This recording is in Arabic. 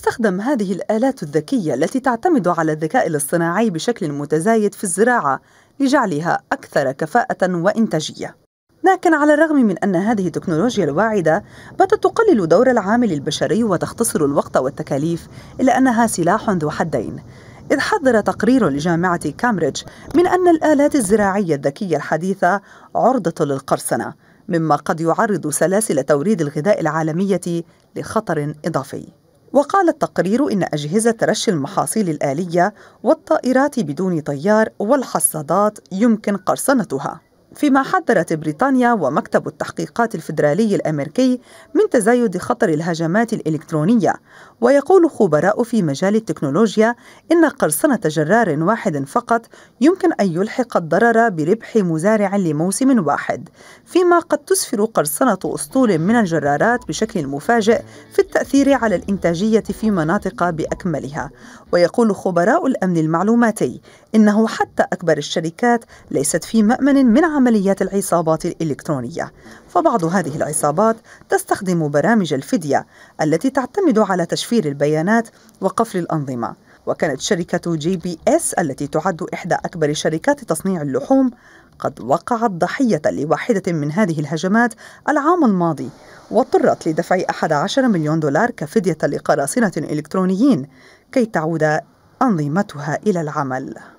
تستخدم هذه الآلات الذكية التي تعتمد على الذكاء الاصطناعي بشكل متزايد في الزراعة لجعلها أكثر كفاءة وإنتاجية. لكن على الرغم من أن هذه التكنولوجيا الواعدة باتت تقلل دور العامل البشري وتختصر الوقت والتكاليف إلا أنها سلاح ذو حدين. إذ حذر تقرير لجامعة كامبريدج من أن الآلات الزراعية الذكية الحديثة عرضة للقرصنة، مما قد يعرض سلاسل توريد الغذاء العالمية لخطر إضافي. وقال التقرير إن أجهزة رش المحاصيل الآلية والطائرات بدون طيار والحصادات يمكن قرصنتها فيما حذرت بريطانيا ومكتب التحقيقات الفيدرالي الامريكي من تزايد خطر الهجمات الالكترونيه ويقول خبراء في مجال التكنولوجيا ان قرصنه جرار واحد فقط يمكن ان يلحق الضرر بربح مزارع لموسم واحد فيما قد تسفر قرصنه اسطول من الجرارات بشكل مفاجئ في التاثير على الانتاجيه في مناطق باكملها ويقول خبراء الامن المعلوماتي انه حتى اكبر الشركات ليست في مامن من عمل عمليات العصابات الإلكترونية فبعض هذه العصابات تستخدم برامج الفدية التي تعتمد على تشفير البيانات وقفل الأنظمة وكانت شركة جي بي اس التي تعد إحدى أكبر شركات تصنيع اللحوم قد وقعت ضحية لواحدة من هذه الهجمات العام الماضي واضطرت لدفع 11 مليون دولار كفدية لقراصنة إلكترونيين كي تعود أنظمتها إلى العمل